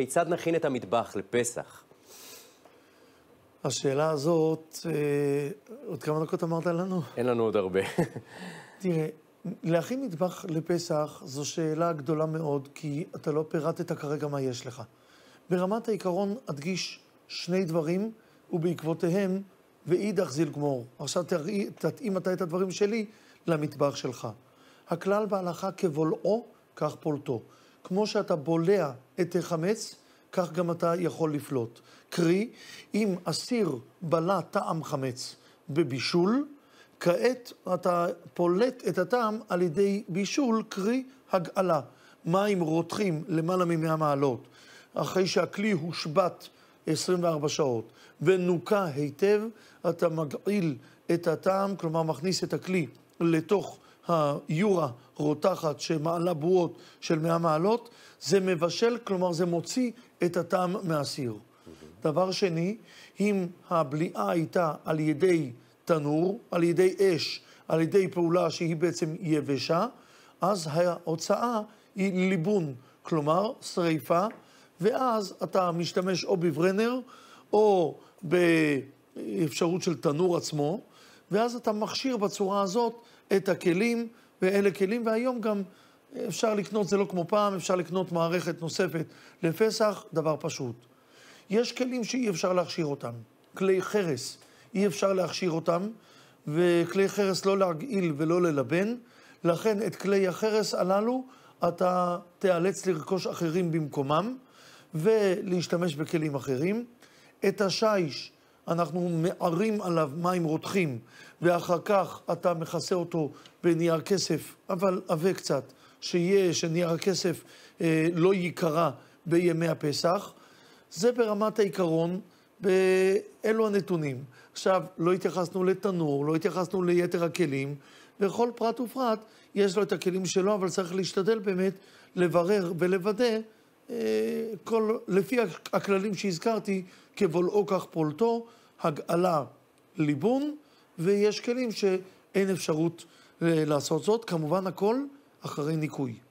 כיצד נכין את המטבח לפסח? השאלה הזאת, אה, עוד כמה דקות אמרת לנו? אין לנו עוד הרבה. תראה, להכין מטבח לפסח זו שאלה גדולה מאוד, כי אתה לא פירטת כרגע מה יש לך. ברמת העיקרון אדגיש שני דברים, ובעקבותיהם, ואידך זיל גמור. עכשיו תראי, תתאים אתה את הדברים שלי למטבח שלך. הכלל בהלכה כבולעו, כך פולטו. כמו שאתה בולע את החמץ, כך גם אתה יכול לפלוט. קרי, אם אסיר בלע טעם חמץ בבישול, כעת אתה פולט את הטעם על ידי בישול, קרי הגאלה. מים רותחים למעלה מ-100 מעלות, אחרי שהכלי הושבת 24 שעות ונוקע היטב, אתה מגעיל את הטעם, כלומר מכניס את הכלי לתוך היורה רותחת שמעלה בועות של 100 מעלות, זה מבשל, כלומר זה מוציא את הטעם מהסיר. דבר שני, אם הבליעה הייתה על ידי תנור, על ידי אש, על ידי פעולה שהיא בעצם יבשה, אז ההוצאה היא ליבון, כלומר שריפה, ואז אתה משתמש או בברנר או באפשרות של תנור עצמו, ואז אתה מכשיר בצורה הזאת את הכלים, ואלה כלים, והיום גם אפשר לקנות, זה לא כמו פעם, אפשר לקנות מערכת נוספת לפסח, דבר פשוט. יש כלים שאי אפשר להכשיר אותם, כלי חרס, אי אפשר להכשיר אותם, וכלי חרס לא להגעיל ולא ללבן, לכן את כלי החרס הללו אתה תיאלץ לרכוש אחרים במקומם ולהשתמש בכלים אחרים. את השיש אנחנו מערים עליו מים רותחים, ואחר כך אתה מכסה אותו בנייר כסף, אבל עבה קצת, שיהיה, שנייר הכסף אה, לא ייקרע בימי הפסח. זה ברמת העיקרון, אלו הנתונים. עכשיו, לא התייחסנו לתנור, לא התייחסנו ליתר הכלים, וכל פרט ופרט יש לו את הכלים שלו, אבל צריך להשתדל באמת לברר ולוודא אה, כל, לפי הכללים שהזכרתי, כבולעו כך פולטו, הגאלה, ליבון, ויש כלים שאין אפשרות אה, לעשות זאת, כמובן הכל אחרי ניקוי.